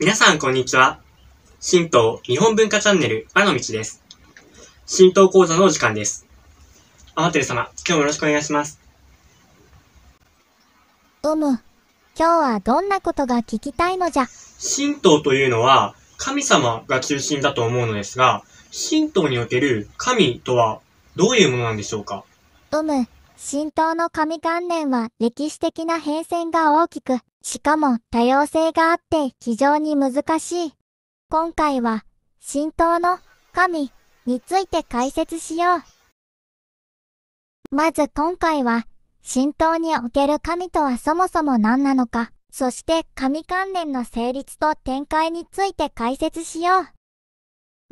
皆さんこんにちは。神道日本文化チャンネル、あの道です。神道講座のお時間です。アマテル様、今日もよろしくお願いします。うむ。今日はどんなことが聞きたいのじゃ神道というのは、神様が中心だと思うのですが、神道における神とはどういうものなんでしょうかうむ。神道の神観念は歴史的な変遷が大きく、しかも多様性があって非常に難しい。今回は、神道の神について解説しよう。まず今回は、神道における神とはそもそも何なのか、そして神関連の成立と展開について解説しよう。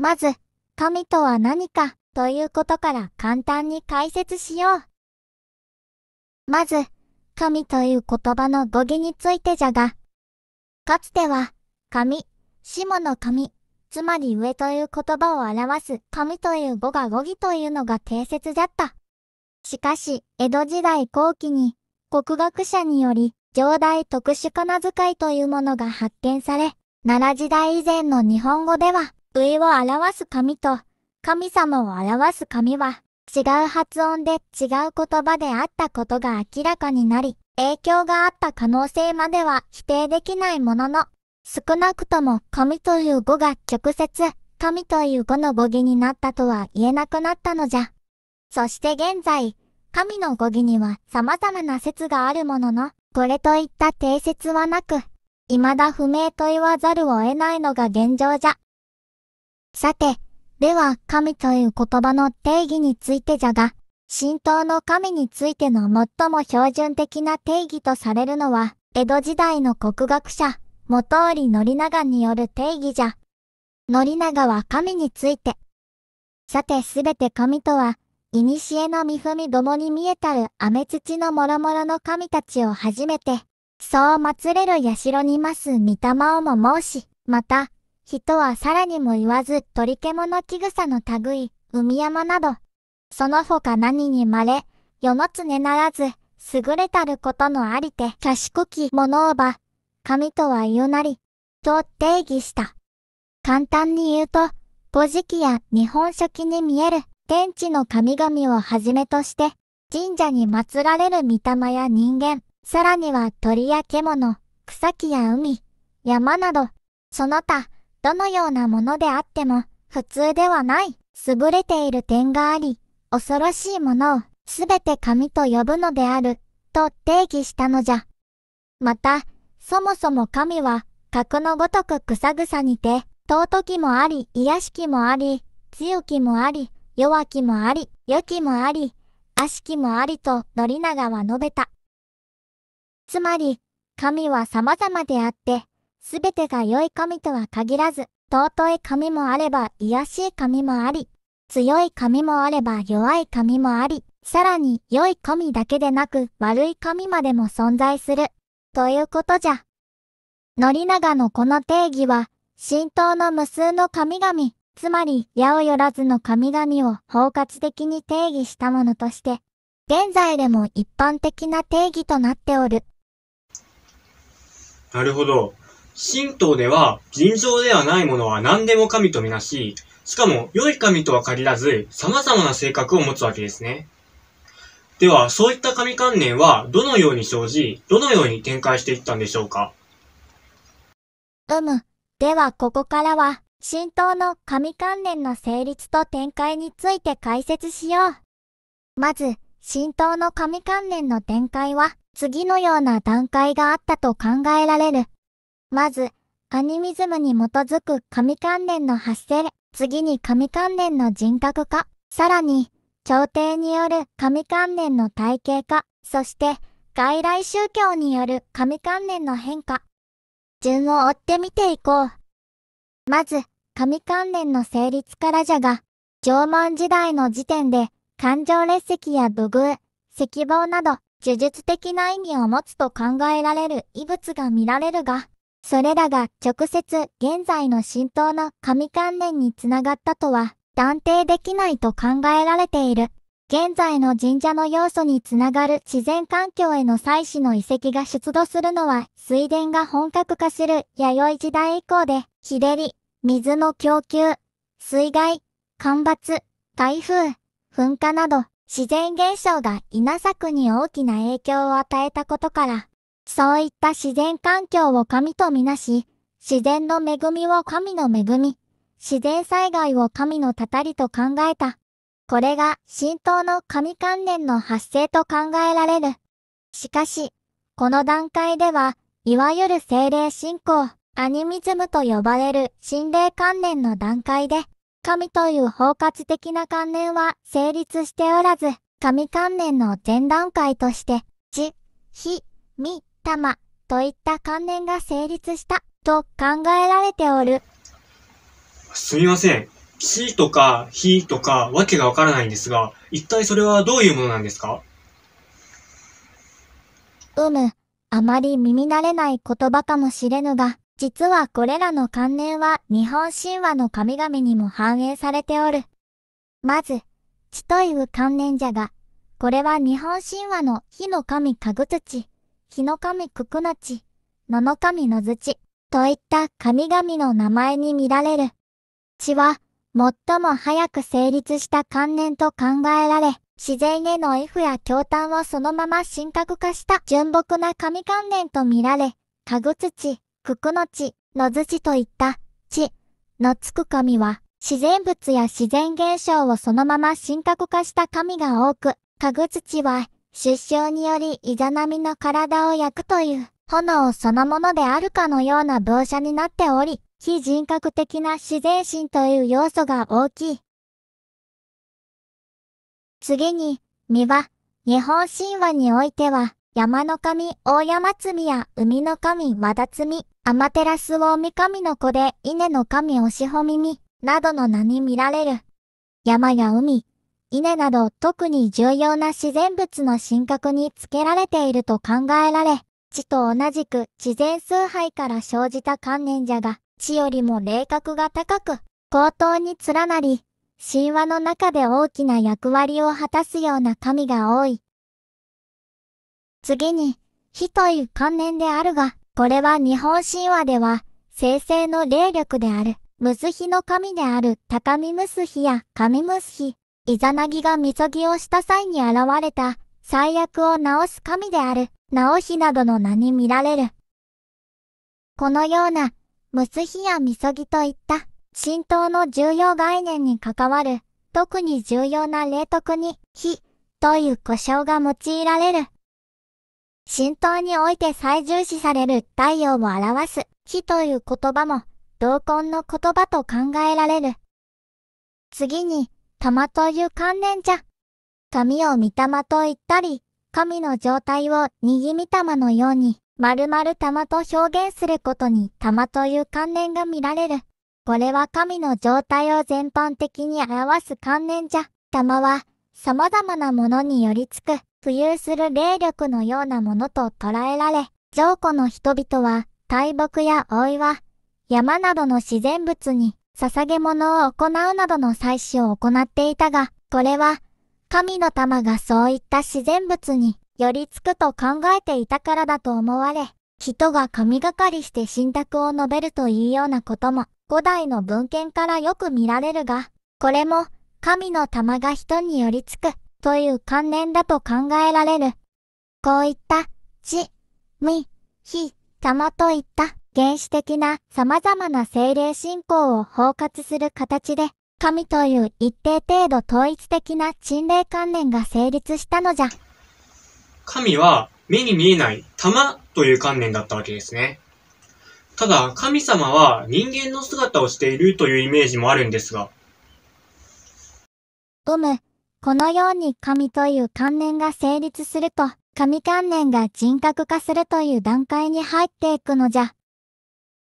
まず、神とは何かということから簡単に解説しよう。まず、神という言葉の語義についてじゃが、かつては、神、下の神、つまり上という言葉を表す神という語が語義というのが定説じゃった。しかし、江戸時代後期に、国学者により、上代特殊仮名遣いというものが発見され、奈良時代以前の日本語では、上を表す神と、神様を表す神は、違う発音で違う言葉であったことが明らかになり、影響があった可能性までは否定できないものの、少なくとも神という語が直接、神という語の語義になったとは言えなくなったのじゃ。そして現在、神の語義には様々な説があるものの、これといった定説はなく、未だ不明と言わざるを得ないのが現状じゃ。さて、では、神という言葉の定義についてじゃが、神道の神についての最も標準的な定義とされるのは、江戸時代の国学者、元織宣長による定義じゃ。宣長は神について。さてすべて神とは、古の御文どもに見えたる雨土のもろもろの神たちをはじめて、そう祀れる社にます御霊をも申し、また、人はさらにも言わず鳥獣木草の類、海山など、その他何に稀、世の常ならず、優れたることのありて賢き物をば、神とは言うなり、と定義した。簡単に言うと、古事記や日本書紀に見える天地の神々をはじめとして、神社に祀られる御霊や人間、さらには鳥や獣、草木や海、山など、その他、どのようなものであっても、普通ではない、優れている点があり、恐ろしいものを、すべて神と呼ぶのである、と定義したのじゃ。また、そもそも神は、格のごとく草草にて、尊きもあり、癒しきもあり、強きもあり、弱きもあり、良きもあり、悪しきもありと、ナ長は述べた。つまり、神は様々であって、すべてが良い神とは限らず、尊い神もあれば癒しい神もあり、強い神もあれば弱い神もあり、さらに良い神だけでなく悪い神までも存在する。ということじゃ。ナ長のこの定義は、神道の無数の神々、つまり、八百万ずの神々を包括的に定義したものとして、現在でも一般的な定義となっておる。なるほど。神道では尋常ではないものは何でも神とみなし、しかも良い神とは限らず様々な性格を持つわけですね。では、そういった神関連はどのように生じ、どのように展開していったんでしょうかうむ。では、ここからは、神道の神関連の成立と展開について解説しよう。まず、神道の神関連の展開は、次のような段階があったと考えられる。まず、アニミズムに基づく神関連の発生、次に神関連の人格化、さらに、朝廷による神関連の体系化、そして、外来宗教による神関連の変化。順を追って見ていこう。まず、神関連の成立からじゃが、縄文時代の時点で、感情列石や土偶、石棒など、呪術的な意味を持つと考えられる異物が見られるが、それらが直接現在の浸透の神観念につながったとは断定できないと考えられている。現在の神社の要素につながる自然環境への祭祀の遺跡が出土するのは水田が本格化する弥生時代以降で、日照り、水の供給、水害、干ばつ、台風、噴火など自然現象が稲作に大きな影響を与えたことから、そういった自然環境を神とみなし、自然の恵みを神の恵み、自然災害を神のたたりと考えた。これが神道の神関連の発生と考えられる。しかし、この段階では、いわゆる精霊信仰、アニミズムと呼ばれる心霊観念の段階で、神という包括的な観念は成立しておらず、神関連の前段階として、地、非、み、様といった観念が成立したと考えられておる。すみません。木とか火とかわけがわからないんですが、一体それはどういうものなんですかうむ、あまり耳慣れない言葉かもしれぬが、実はこれらの観念は日本神話の神々にも反映されておる。まず、地という観念じゃが、これは日本神話の火の神かぐつち日の神九九の地、野の神野ち、といった神々の名前に見られる。血は、最も早く成立した観念と考えられ、自然への癒附や狂嘆をそのまま神格化した純朴な神観念と見られ、かぐつち、九九の地、野ちといった、地、のつく神は、自然物や自然現象をそのまま神格化した神が多く、かぐつちは、出生によりイザナミの体を焼くという炎そのものであるかのような描写になっており、非人格的な自然心という要素が大きい。次に、身は、日本神話においては、山の神大山積や海の神和田積、アマテラス大神の子で稲の神押しほみみ、などの名に見られる。山や海、稲など特に重要な自然物の神格につけられていると考えられ、地と同じく自然崇拝から生じた観念者が、地よりも霊格が高く、高等に連なり、神話の中で大きな役割を果たすような神が多い。次に、火という観念であるが、これは日本神話では、生成の霊力である、ムスヒの神である高見ムスヒや神ムスヒ、イザナギがみそぎをした際に現れた、最悪を治す神である、直ひなどの名に見られる。このような、ムスヒやみそぎといった、神道の重要概念に関わる、特に重要な霊徳に、非、という呼称が用いられる。神道において最重視される太陽を表す、火という言葉も、同根の言葉と考えられる。次に、玉という観念じゃ。神を御霊と言ったり、神の状態を握み玉のように、丸々玉と表現することに玉という観念が見られる。これは神の状態を全般的に表す観念じゃ。玉は、様々なものによりつく、浮遊する霊力のようなものと捉えられ、上古の人々は、大木や老いは、山などの自然物に捧げ物を行うなどの祭祀を行っていたが、これは、神の玉がそういった自然物に寄りつくと考えていたからだと思われ、人が神がかりして信託を述べるというようなことも、古代の文献からよく見られるが、これも、神の玉が人に寄りつく、という関連だと考えられる。こういった、地、み、火、玉といった原始的な様々な精霊信仰を包括する形で、神という一定程度統一的な陳霊観念が成立したのじゃ。神は目に見えない玉という観念だったわけですね。ただ、神様は人間の姿をしているというイメージもあるんですが。うむ。このように神という観念が成立すると、神観念が人格化するという段階に入っていくのじゃ。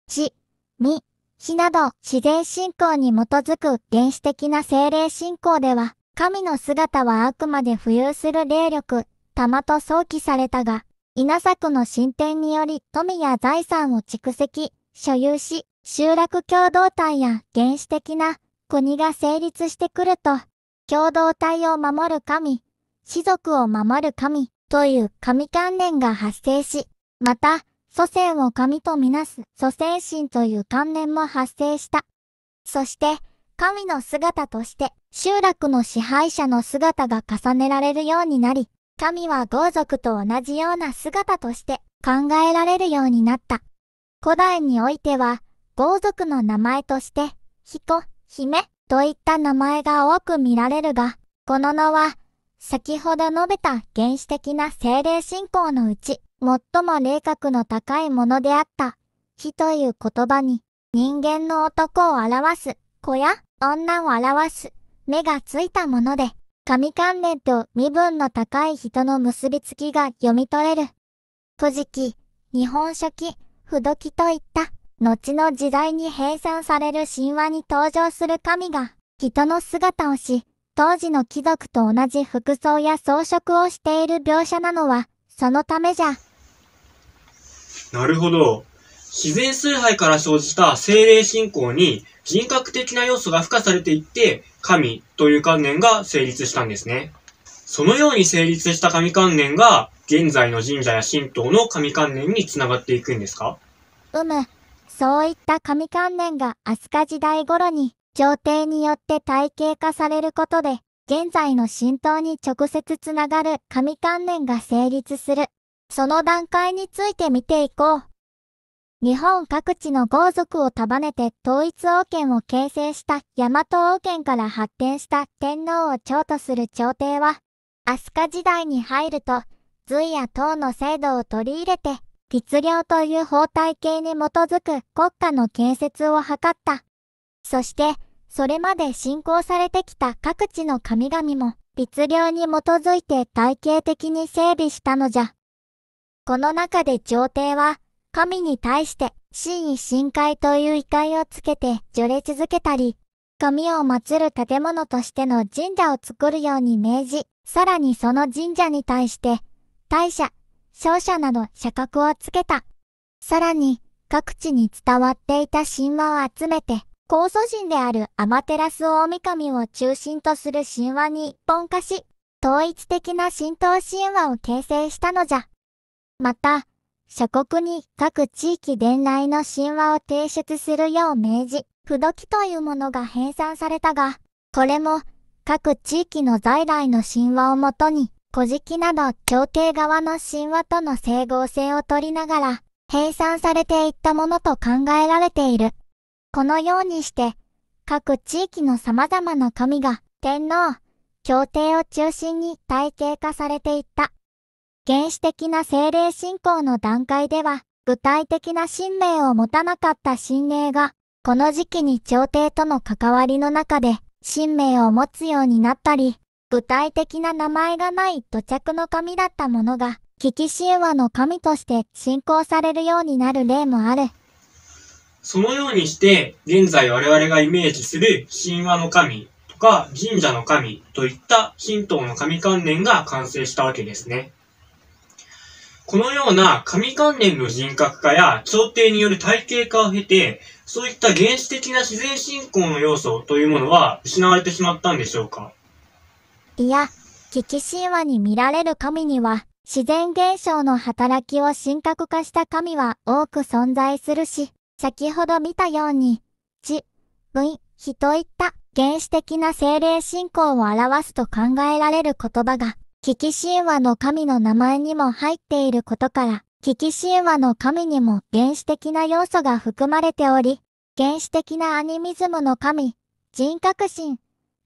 死、に、死など自然信仰に基づく原始的な精霊信仰では、神の姿はあくまで浮遊する霊力、玉と想起されたが、稲作の進展により富や財産を蓄積、所有し、集落共同体や原始的な国が成立してくると、共同体を守る神、士族を守る神という神観念が発生し、また、祖先を神とみなす祖先神という観念も発生した。そして、神の姿として、集落の支配者の姿が重ねられるようになり、神は豪族と同じような姿として考えられるようになった。古代においては、豪族の名前として、彦、姫といった名前が多く見られるが、この名は、先ほど述べた原始的な精霊信仰のうち、最も霊格の高いものであった。火という言葉に、人間の男を表す、子や女を表す、目がついたもので、神関連と身分の高い人の結びつきが読み取れる。古事記、日本書紀、不土記といった、後の時代に編纂される神話に登場する神が、人の姿をし、当時の貴族と同じ服装や装飾をしている描写なのは、そのためじゃ。なるほど。自然崇拝から生じた精霊信仰に人格的な要素が付加されていって、神という観念が成立したんですね。そのように成立した神観念が、現在の神社や神道の神観念につながっていくんですかうむ。そういった神観念が飛鳥時代頃に朝廷によって体系化されることで、現在の神道に直接つながる神観念が成立するその段階について見ていこう。日本各地の豪族を束ねて統一王権を形成した大和王権から発展した天皇を長とする朝廷は、飛鳥時代に入ると、隋や唐の制度を取り入れて、律令という法体系に基づく国家の建設を図った。そして、それまで信仰されてきた各地の神々も、律令に基づいて体系的に整備したのじゃ。この中で朝廷は、神に対して、神意深海という異界をつけて除れ続けたり、神を祀る建物としての神社を作るように命じ、さらにその神社に対して、大社、商社など社格をつけた。さらに、各地に伝わっていた神話を集めて、高祖神であるアマテラス大神を中心とする神話に一本化し、統一的な神道神話を形成したのじゃ。また、諸国に各地域伝来の神話を提出するよう命じ、不土器というものが編纂されたが、これも各地域の在来の神話をもとに、古事記など協定側の神話との整合性を取りながら、編纂されていったものと考えられている。このようにして、各地域の様々な神が天皇、協定を中心に体系化されていった。原始的な精霊信仰の段階では、具体的な神明を持たなかった神霊が、この時期に朝廷との関わりの中で、神明を持つようになったり、具体的な名前がない土着の神だったものが、危機神話の神として信仰されるようになる例もある。そのようにして、現在我々がイメージする神話の神とか神社の神といった神道の神関連が完成したわけですね。このような神関連の人格化や調停による体系化を経て、そういった原始的な自然信仰の要素というものは失われてしまったんでしょうかいや、危機神話に見られる神には、自然現象の働きを神格化した神は多く存在するし、先ほど見たように、地、分、日といった原始的な精霊信仰を表すと考えられる言葉が危機神話の神の名前にも入っていることから、危機神話の神にも原始的な要素が含まれており、原始的なアニミズムの神、人格神、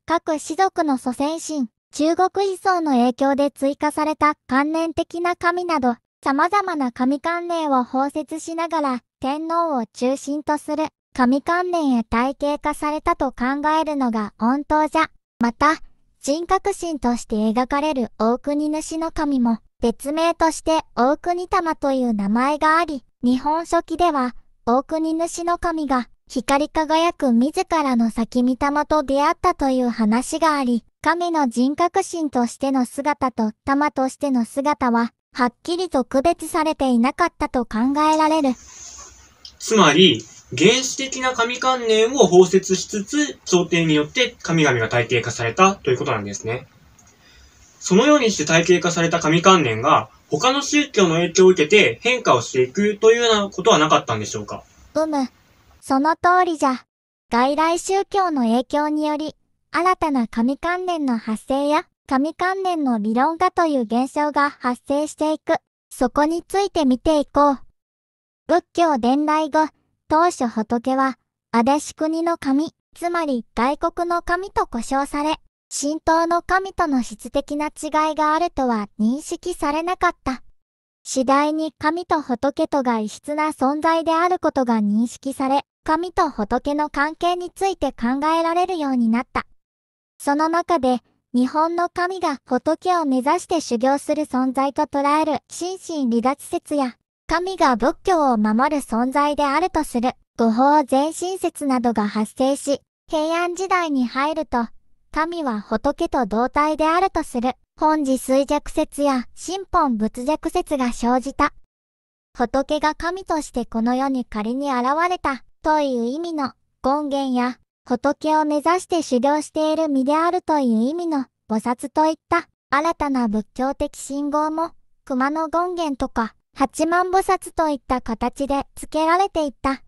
各士族の祖先神、中国思想の影響で追加された観念的な神など、様々な神関連を包摂しながら、天皇を中心とする神関連へ体系化されたと考えるのが本当じゃ。また、人格神として描かれる大国主の神も、別名として大国玉という名前があり、日本書紀では、大国主の神が、光り輝く自らの先見玉と出会ったという話があり、神の人格神としての姿と玉としての姿は、はっきりと区別されていなかったと考えられる。つまり、原始的な神観念を包摂しつつ、朝廷によって神々が体系化されたということなんですね。そのようにして体系化された神観念が、他の宗教の影響を受けて変化をしていくというようなことはなかったんでしょうかうむ。その通りじゃ。外来宗教の影響により、新たな神観念の発生や、神観念の理論化という現象が発生していく。そこについて見ていこう。仏教伝来後、当初仏は、アデシ国の神、つまり外国の神と呼称され、神道の神との質的な違いがあるとは認識されなかった。次第に神と仏とが異質な存在であることが認識され、神と仏の関係について考えられるようになった。その中で、日本の神が仏を目指して修行する存在と捉える心身離脱説や、神が仏教を守る存在であるとする五法全神説などが発生し、平安時代に入ると、神は仏と同体であるとする本寺衰弱説や神本仏弱説が生じた。仏が神としてこの世に仮に現れたという意味の権言や仏を目指して修行している身であるという意味の菩薩といった新たな仏教的信号も熊野権言とか八万菩薩といった形で付けられていった。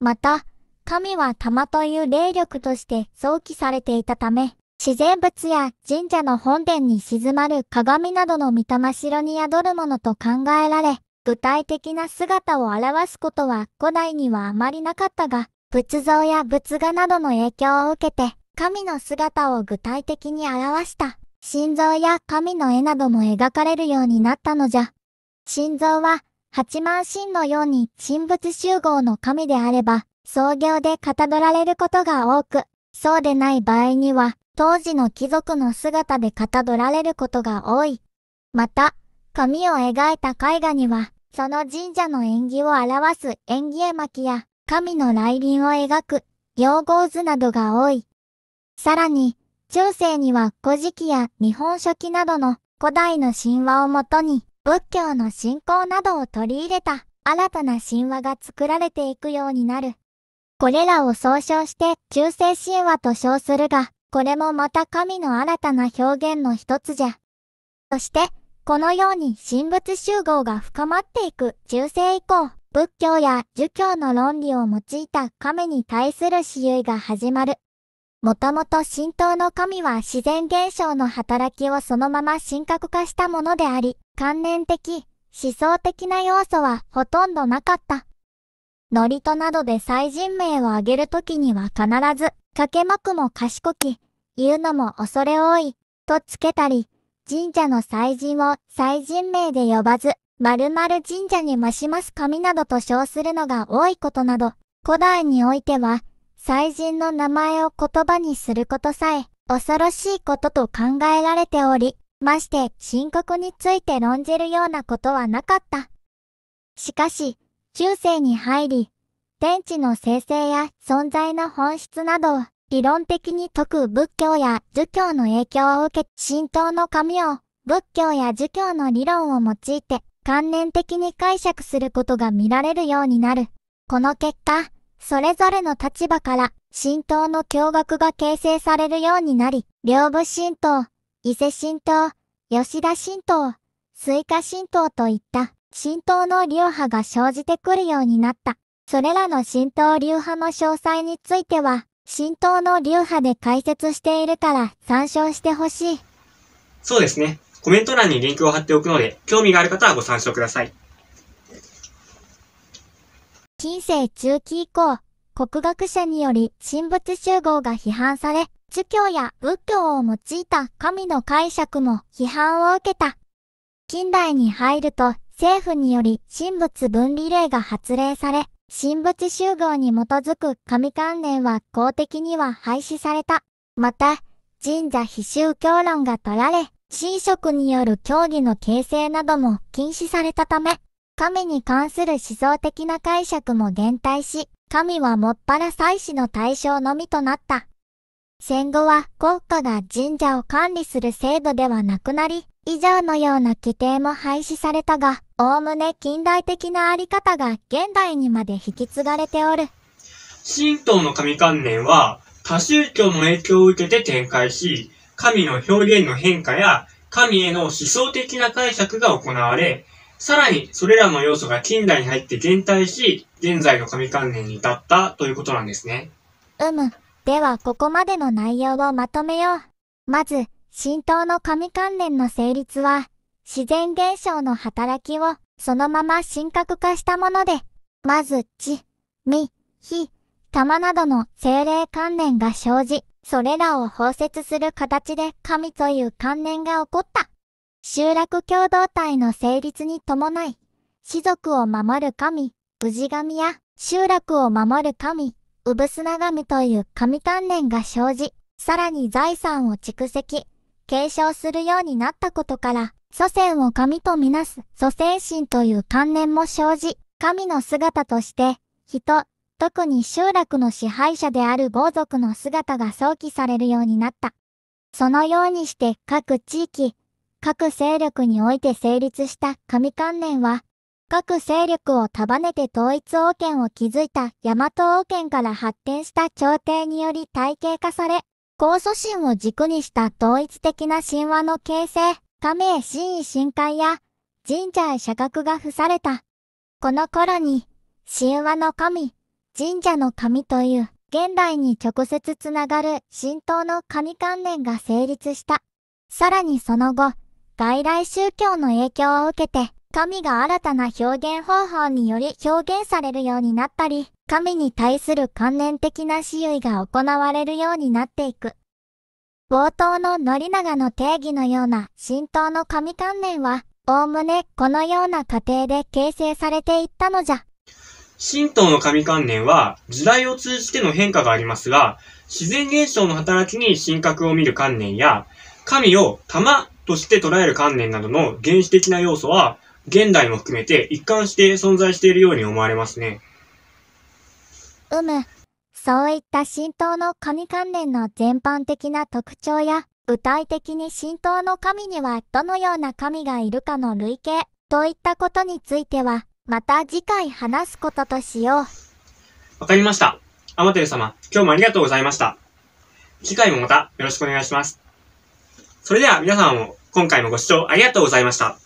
また、神は玉という霊力として想起されていたため、自然物や神社の本殿に静まる鏡などの御霊城に宿るものと考えられ、具体的な姿を表すことは古代にはあまりなかったが、仏像や仏画などの影響を受けて、神の姿を具体的に表した、心臓や神の絵なども描かれるようになったのじゃ。心臓は、八万神のように神仏集合の神であれば、創業でかたどられることが多く、そうでない場合には、当時の貴族の姿でかたどられることが多い。また、髪を描いた絵画には、その神社の縁起を表す縁起絵巻や、神の来臨を描く、用語図などが多い。さらに、中世には古事記や日本書紀などの古代の神話をもとに、仏教の信仰などを取り入れた新たな神話が作られていくようになる。これらを総称して中世神話と称するが、これもまた神の新たな表現の一つじゃ。そして、このように神仏集合が深まっていく中世以降、仏教や儒教の論理を用いた神に対する私有が始まる。もともと神道の神は自然現象の働きをそのまま神格化したものであり、関連的、思想的な要素はほとんどなかった。ノリトなどで祭神名を挙げるときには必ず、かけまくも賢き、言うのも恐れ多い、とつけたり、神社の祭神を祭神名で呼ばず、〇〇神社に増します神などと称するのが多いことなど、古代においては、祭神の名前を言葉にすることさえ、恐ろしいことと考えられており、まして深刻について論じるようなことはなかった。しかし、中世に入り、天地の生成や存在の本質などを理論的に解く仏教や儒教の影響を受け、神道の神を仏教や儒教の理論を用いて観念的に解釈することが見られるようになる。この結果、それぞれの立場から神道の教学が形成されるようになり、両部神道、伊勢神道、吉田神道、イカ神道といった神道の流派が生じてくるようになった。それらの神道流派の詳細については、神道の流派で解説しているから参照してほしい。そうですね。コメント欄にリンクを貼っておくので、興味がある方はご参照ください。近世中期以降、国学者により神仏集合が批判され、儒教や仏教を用いた神の解釈も批判を受けた。近代に入ると政府により神仏分離令が発令され、神仏集合に基づく神関連は公的には廃止された。また、神社非宗教論が取られ、神職による教義の形成なども禁止されたため、神に関する思想的な解釈も減退し、神はもっぱら祭祀の対象のみとなった。戦後は国家が神社を管理する制度ではなくなり、以上のような規定も廃止されたが、おおむね近代的なあり方が現代にまで引き継がれておる。神道の神観念は、多宗教の影響を受けて展開し、神の表現の変化や、神への思想的な解釈が行われ、さらに、それらの要素が近代に入って減退し、現在の神関連に至ったということなんですね。うむ。では、ここまでの内容をまとめよう。まず、神道の神関連の成立は、自然現象の働きを、そのまま神格化したもので、まず、地、み、火、玉などの精霊関連が生じ、それらを包摂する形で神という関連が起こった。集落共同体の成立に伴い、士族を守る神、氏神や集落を守る神、産砂神という神鍛錬が生じ、さらに財産を蓄積、継承するようになったことから、祖先を神とみなす祖先神という観念も生じ、神の姿として、人、特に集落の支配者である豪族の姿が想起されるようになった。そのようにして各地域、各勢力において成立した神観念は、各勢力を束ねて統一王権を築いた大和王権から発展した朝廷により体系化され、高祖神を軸にした統一的な神話の形成、加へ神意神会や神社へ社格が付された。この頃に、神話の神、神社の神という現代に直接つながる神道の神観念が成立した。さらにその後、外来宗教の影響を受けて、神が新たな表現方法により表現されるようになったり、神に対する関連的な私有が行われるようになっていく。冒頭の宣長の定義のような神道の神観念は、おおむねこのような過程で形成されていったのじゃ。神道の神観念は、時代を通じての変化がありますが、自然現象の働きに神格を見る観念や、神を玉として捉える観念などの原始的な要素は、現代も含めて一貫して存在しているように思われますね。うむ。そういった神道の神関連の全般的な特徴や、具体的に神道の神にはどのような神がいるかの類型といったことについては、また次回話すこととしよう。わかりました。アマテル様、今日もありがとうございました。次回もまたよろしくお願いします。それでは皆さんも今回もご視聴ありがとうございました。